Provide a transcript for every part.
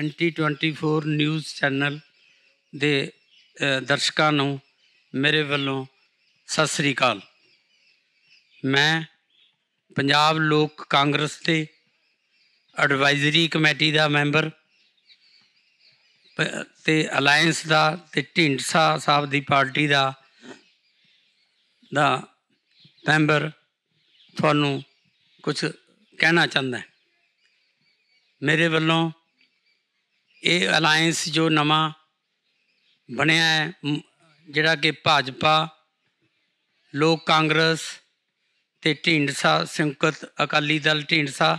NT 24 news channel ਦੇ ਦਰਸ਼ਕਾਂ ਨੂੰ ਮੇਰੇ ਵੱਲੋਂ ਸਤਿ ਸ੍ਰੀ ਅਕਾਲ ਮੈਂ ਪੰਜਾਬ ਲੋਕ ਕਾਂਗਰਸ ਦੇ ਐਡਵਾਈਜ਼ਰੀ ਕਮੇਟੀ ਦਾ ਮੈਂਬਰ ਤੇ ਅਲਾਈਅੰਸ ਦਾ ਤੇ ਢਿੰਡਸਾ ਸਾਹਿਬ ਦੀ ਪਾਰਟੀ ਦਾ ਦਾ ਮੈਂਬਰ ਤੁਹਾਨੂੰ ਕੁਝ ਕਹਿਣਾ ਚਾਹੁੰਦਾ ਮੇਰੇ ਵੱਲੋਂ ਇਹ ਅਲਾਈਅੰਸ ਜੋ ਨਵਾਂ ਬਣਿਆ ਹੈ ਜਿਹੜਾ ਕਿ ਭਾਜਪਾ ਲੋਕ ਕਾਂਗਰਸ ਤੇ ਢਿੰਡਸਾ ਸੰਕਤ ਅਕਾਲੀ ਦਲ ਢਿੰਡਸਾ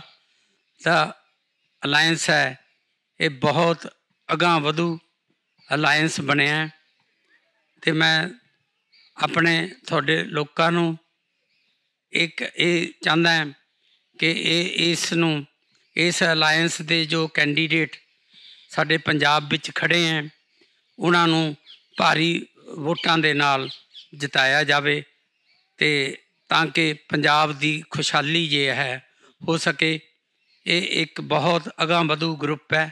ਦਾ ਅਲਾਈਅੰਸ ਹੈ ਇਹ ਬਹੁਤ ਅਗਾਹ ਵਧੂ ਅਲਾਈਅੰਸ ਬਣਿਆ ਹੈ ਤੇ ਮੈਂ ਆਪਣੇ ਤੁਹਾਡੇ ਲੋਕਾਂ ਨੂੰ ਇੱਕ ਇਹ ਚਾਹੁੰਦਾ ਕਿ ਇਹ ਇਸ ਨੂੰ ਇਸ ਅਲਾਈਅੰਸ ਦੇ ਜੋ ਕੈਂਡੀਡੇਟ ਸਾਡੇ ਪੰਜਾਬ ਵਿੱਚ ਖੜੇ ਐ ਉਹਨਾਂ ਨੂੰ ਭਾਰੀ ਵੋਟਾਂ ਦੇ ਨਾਲ ਜਿਤਾਇਆ ਜਾਵੇ ਤੇ ਤਾਂ ਕਿ ਪੰਜਾਬ ਦੀ ਖੁਸ਼ਹਾਲੀ ਜੇ ਹੈ ਹੋ ਸਕੇ ਇਹ ਇੱਕ ਬਹੁਤ ਅਗਾ ਵਧੂ ਗਰੁੱਪ ਹੈ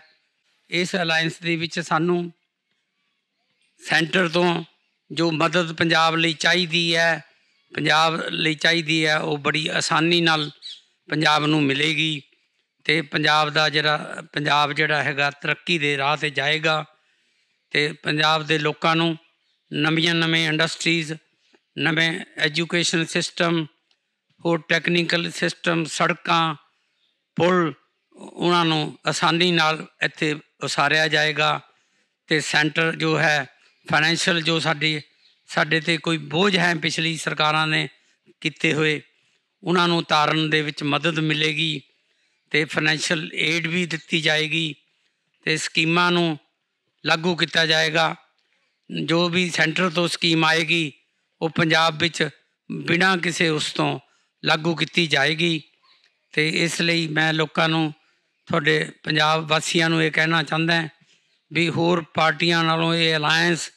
ਇਸ ਅਲਾਈਅੰਸ ਦੇ ਵਿੱਚ ਸਾਨੂੰ ਸੈਂਟਰ ਤੋਂ ਜੋ ਮਦਦ ਪੰਜਾਬ ਲਈ ਚਾਹੀਦੀ ਹੈ ਪੰਜਾਬ ਲਈ ਚਾਹੀਦੀ ਹੈ ਉਹ ਬੜੀ ਆਸਾਨੀ ਨਾਲ ਪੰਜਾਬ ਨੂੰ ਮਿਲੇਗੀ ਤੇ ਪੰਜਾਬ ਦਾ ਜਿਹੜਾ ਪੰਜਾਬ ਜਿਹੜਾ ਹੈਗਾ ਤਰੱਕੀ ਦੇ ਰਾਹ ਤੇ ਜਾਏਗਾ ਤੇ ਪੰਜਾਬ ਦੇ ਲੋਕਾਂ ਨੂੰ ਨਵੀਆਂ ਨਵੇਂ ਇੰਡਸਟਰੀਜ਼ ਨਵੇਂ ਐਜੂਕੇਸ਼ਨ ਸਿਸਟਮ ਹੋਰ ਟੈਕਨੀਕਲ ਸਿਸਟਮ ਸੜਕਾਂ ਪੁਲ ਉਹਨਾਂ ਨੂੰ ਆਸਾਨੀ ਨਾਲ ਇੱਥੇ ਉਸਾਰਿਆ ਜਾਏਗਾ ਤੇ ਸੈਂਟਰ ਜੋ ਹੈ ਫਾਈਨੈਂਸ਼ੀਅਲ ਜੋ ਸਾਡੀ ਸਾਡੇ ਤੇ ਕੋਈ ਬੋਝ ਹੈ ਪਿਛਲੀ ਸਰਕਾਰਾਂ ਨੇ ਕੀਤੇ ਹੋਏ ਉਹਨਾਂ ਨੂੰ ਤਾਰਨ ਦੇ ਵਿੱਚ ਮਦਦ ਮਿਲੇਗੀ ਤੇ ਫਾਈਨੈਂਸ਼ੀਅਲ ਏਡ ਵੀ ਦਿੱਤੀ ਜਾਏਗੀ ਤੇ ਸਕੀਮਾਂ ਨੂੰ ਲਾਗੂ ਕੀਤਾ ਜਾਏਗਾ ਜੋ ਵੀ ਸੈਂਟਰ ਤੋਂ ਸਕੀਮ ਆਏਗੀ ਉਹ ਪੰਜਾਬ ਵਿੱਚ ਬਿਨਾਂ ਕਿਸੇ ਉਸ ਤੋਂ ਲਾਗੂ ਕੀਤੀ ਜਾਏਗੀ ਤੇ ਇਸ ਲਈ ਮੈਂ ਲੋਕਾਂ ਨੂੰ ਤੁਹਾਡੇ ਪੰਜਾਬ ਵਾਸੀਆਂ ਨੂੰ ਇਹ ਕਹਿਣਾ ਚਾਹੁੰਦਾ ਵੀ ਹੋਰ ਪਾਰਟੀਆਂ ਨਾਲੋਂ ਇਹ ਅਲਾਈਅੰਸ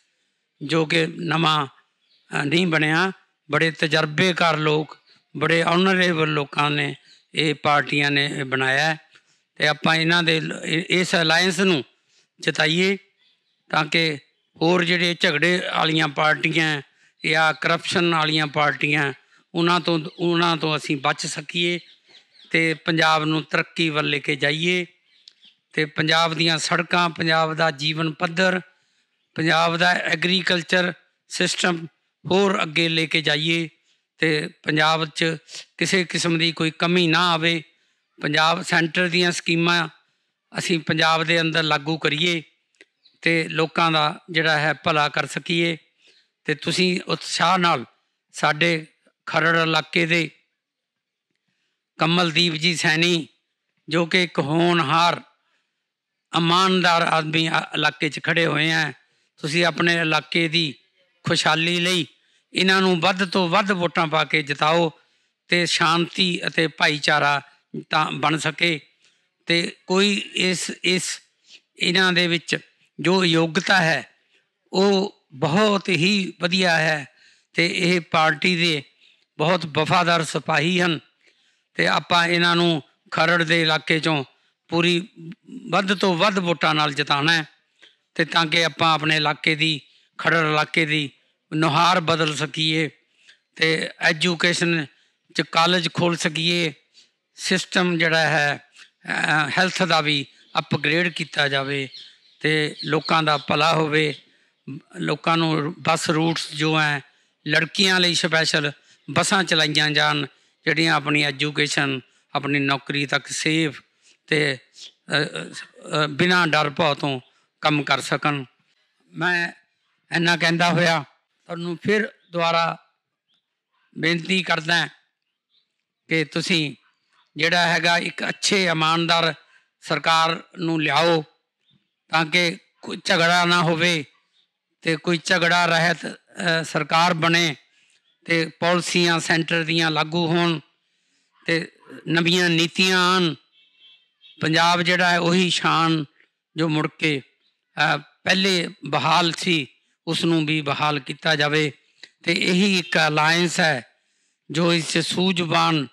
ਜੋ ਕਿ ਨਵਾਂ ਨਹੀਂ ਬਣਿਆ ਬੜੇ ਤਜਰਬੇਕਾਰ ਲੋਕ ਬੜੇ ਆਨਰੇਬਲ ਲੋਕਾਂ ਨੇ ਇਹ ਪਾਰਟੀਆਂ ਨੇ ਬਣਾਇਆ ਤੇ ਆਪਾਂ ਇਹਨਾਂ ਦੇ ਇਸ ਅਲਾਈਅੰਸ ਨੂੰ ਜਿਤਾਈਏ ਤਾਂ ਕਿ ਹੋਰ ਜਿਹੜੇ ਝਗੜੇ ਵਾਲੀਆਂ ਪਾਰਟੀਆਂ ਜਾਂ ਕਰਪਸ਼ਨ ਵਾਲੀਆਂ ਪਾਰਟੀਆਂ ਉਹਨਾਂ ਤੋਂ ਉਹਨਾਂ ਤੋਂ ਅਸੀਂ ਬਚ ਸਕੀਏ ਤੇ ਪੰਜਾਬ ਨੂੰ ਤਰੱਕੀ ਵੱਲ ਲੈ ਕੇ ਜਾਈਏ ਤੇ ਪੰਜਾਬ ਦੀਆਂ ਸੜਕਾਂ ਪੰਜਾਬ ਦਾ ਜੀਵਨ ਪੱਧਰ ਪੰਜਾਬ ਦਾ ਐਗਰੀਕਲਚਰ ਸਿਸਟਮ ਹੋਰ ਅੱਗੇ ਲੈ ਕੇ ਜਾਈਏ ਤੇ ਪੰਜਾਬ 'ਚ ਕਿਸੇ ਕਿਸਮ ਦੀ ਕੋਈ ਕਮੀ ਨਾ ਆਵੇ ਪੰਜਾਬ ਸੈਂਟਰ ਦੀਆਂ ਸਕੀਮਾਂ ਅਸੀਂ ਪੰਜਾਬ ਦੇ ਅੰਦਰ ਲਾਗੂ ਕਰੀਏ ਤੇ ਲੋਕਾਂ ਦਾ ਜਿਹੜਾ ਹੈ ਭਲਾ ਕਰ ਸਕੀਏ ਤੇ ਤੁਸੀਂ ਉਤਸ਼ਾਹ ਨਾਲ ਸਾਡੇ ਖਰੜ ਇਲਾਕੇ ਦੇ ਕਮਲਦੀਪ ਜੀ ਸੈਣੀ ਜੋ ਕਿ ਇੱਕ ਹੋਣਹਾਰ ਇਮਾਨਦਾਰ ਆਦਮੀ ਇਲਾਕੇ 'ਚ ਖੜੇ ਹੋਏ ਆ ਤੁਸੀਂ ਆਪਣੇ ਇਲਾਕੇ ਦੀ ਖੁਸ਼ਹਾਲੀ ਲਈ ਇਹਨਾਂ ਨੂੰ ਵੱਧ ਤੋਂ ਵੱਧ ਵੋਟਾਂ ਪਾ ਕੇ ਜਿਤਾਓ ਤੇ ਸ਼ਾਂਤੀ ਅਤੇ ਭਾਈਚਾਰਾ ਤਾਂ ਬਣ ਸਕੇ ਤੇ ਕੋਈ ਇਸ ਇਸ ਇਹਨਾਂ ਦੇ ਵਿੱਚ ਜੋ ਯੋਗਤਾ ਹੈ ਉਹ ਬਹੁਤ ਹੀ ਵਧੀਆ ਹੈ ਤੇ ਇਹ ਪਾਰਟੀ ਦੇ ਬਹੁਤ ਵਫਾਦਾਰ ਸਿਪਾਹੀ ਹਨ ਤੇ ਆਪਾਂ ਇਹਨਾਂ ਨੂੰ ਖਰੜ ਦੇ ਇਲਾਕੇ ਚੋਂ ਪੂਰੀ ਵੱਧ ਤੋਂ ਵੱਧ ਵੋਟਾਂ ਨਾਲ ਜਿਤਾਣਾ ਹੈ ਤੇ ਤਾਂ ਕਿ ਆਪਾਂ ਆਪਣੇ ਇਲਾਕੇ ਦੀ ਖਰੜ ਇਲਾਕੇ ਦੀ ਨੁਹਾਰ ਬਦਲ ਸਕੀਏ ਤੇ ਐਜੂਕੇਸ਼ਨ ਚ ਕਾਲਜ ਖੋਲ ਸਕੀਏ ਸਿਸਟਮ ਜਿਹੜਾ ਹੈ ਹੈਲਥ ਦਾ ਵੀ ਅਪਗ੍ਰੇਡ ਕੀਤਾ ਜਾਵੇ ਤੇ ਲੋਕਾਂ ਦਾ ਭਲਾ ਹੋਵੇ ਲੋਕਾਂ ਨੂੰ ਬੱਸ ਰੂਟਸ ਜੋ ਹੈ ਲੜਕੀਆਂ ਲਈ ਸਪੈਸ਼ਲ ਬੱਸਾਂ ਚਲਾਈਆਂ ਜਾਣ ਜਿਹੜੀਆਂ ਆਪਣੀ ਐਜੂਕੇਸ਼ਨ ਆਪਣੀ ਨੌਕਰੀ ਤੱਕ ਸੇਫ ਤੇ ਬਿਨਾਂ ਡਰ ਭੌ ਤੋਂ ਕੰਮ ਕਰ ਸਕਣ ਮੈਂ ਇੰਨਾ ਕਹਿੰਦਾ ਹੋਇਆ ਤੁਹਾਨੂੰ ਫਿਰ ਦੁਆਰਾ ਬੇਨਤੀ ਕਰਦਾ ਕਿ ਤੁਸੀਂ ਜਿਹੜਾ ਹੈਗਾ ਇੱਕ ਅੱਛੇ ਇਮਾਨਦਾਰ ਸਰਕਾਰ ਨੂੰ ਲਿਆਓ ਤਾਂ ਕਿ ਕੋਈ ਝਗੜਾ ਨਾ ਹੋਵੇ ਤੇ ਕੋਈ ਝਗੜਾ ਰਹਿਤ ਸਰਕਾਰ ਬਣੇ ਤੇ ਪਾਲਿਸੀਆਂ ਸੈਂਟਰ ਦੀਆਂ ਲਾਗੂ ਹੋਣ ਤੇ ਨਵੀਆਂ ਨੀਤੀਆਂ ਆਣ ਪੰਜਾਬ ਜਿਹੜਾ ਹੈ ਉਹੀ ਸ਼ਾਨ ਜੋ ਮੁੜ ਕੇ ਪਹਿਲੇ ਬਹਾਲ ਸੀ ਉਸ ਨੂੰ ਵੀ ਬਹਾਲ ਕੀਤਾ ਜਾਵੇ ਤੇ ਇਹੀ ਇੱਕ ਅਲਾਈਅੰਸ ਹੈ ਜੋ ਇਸ ਸੂਝਵਾਨ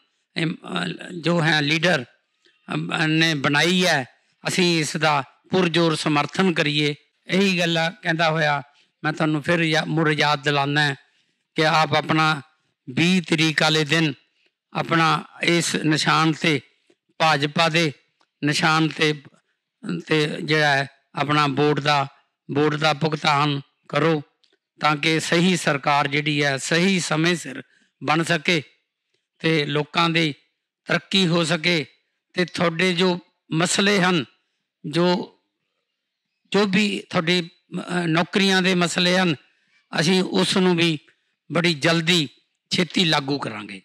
ਜੋ ਹੈ ਲੀਡਰ ਨੇ ਬਣਾਈ ਹੈ ਅਸੀਂ ਇਸ ਦਾ ਪੁਰਜੋਰ ਸਮਰਥਨ ਕਰੀਏ ਇਹੀ ਗੱਲ ਕਹਿੰਦਾ ਹੋਇਆ ਮੈਂ ਤੁਹਾਨੂੰ ਫਿਰ ਮੁਰ ਯਾਦ ਦਿਲਾਨਾ ਕਿ ਆਪ ਆਪਣਾ 20 ਤਰੀਕ ਵਾਲੇ ਦਿਨ ਆਪਣਾ ਇਸ ਨਿਸ਼ਾਨ ਤੇ ਭਾਜਪਾ ਦੇ ਨਿਸ਼ਾਨ ਤੇ ਤੇ ਜਿਹੜਾ ਹੈ ਆਪਣਾ ਵੋਟ ਦਾ ਵੋਟ ਦਾ ਭੁਗਤਾਨ ਕਰੋ ਤਾਂ ਕਿ ਸਹੀ ਸਰਕਾਰ ਜਿਹੜੀ ਹੈ ਸਹੀ ਸਮੇਂ ਸਿਰ ਬਣ ਸਕੇ ਤੇ ਲੋਕਾਂ ਦੀ ਤਰੱਕੀ ਹੋ ਸਕੇ ਤੇ ਤੁਹਾਡੇ ਜੋ ਮਸਲੇ ਹਨ ਜੋ ਜੋ ਵੀ ਤੁਹਾਡੇ ਨੌਕਰੀਆਂ ਦੇ ਮਸਲੇ ਹਨ ਅਸੀਂ ਉਸ ਨੂੰ ਵੀ ਬੜੀ ਜਲਦੀ ਛੇਤੀ ਲਾਗੂ ਕਰਾਂਗੇ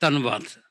ਧੰਨਵਾਦ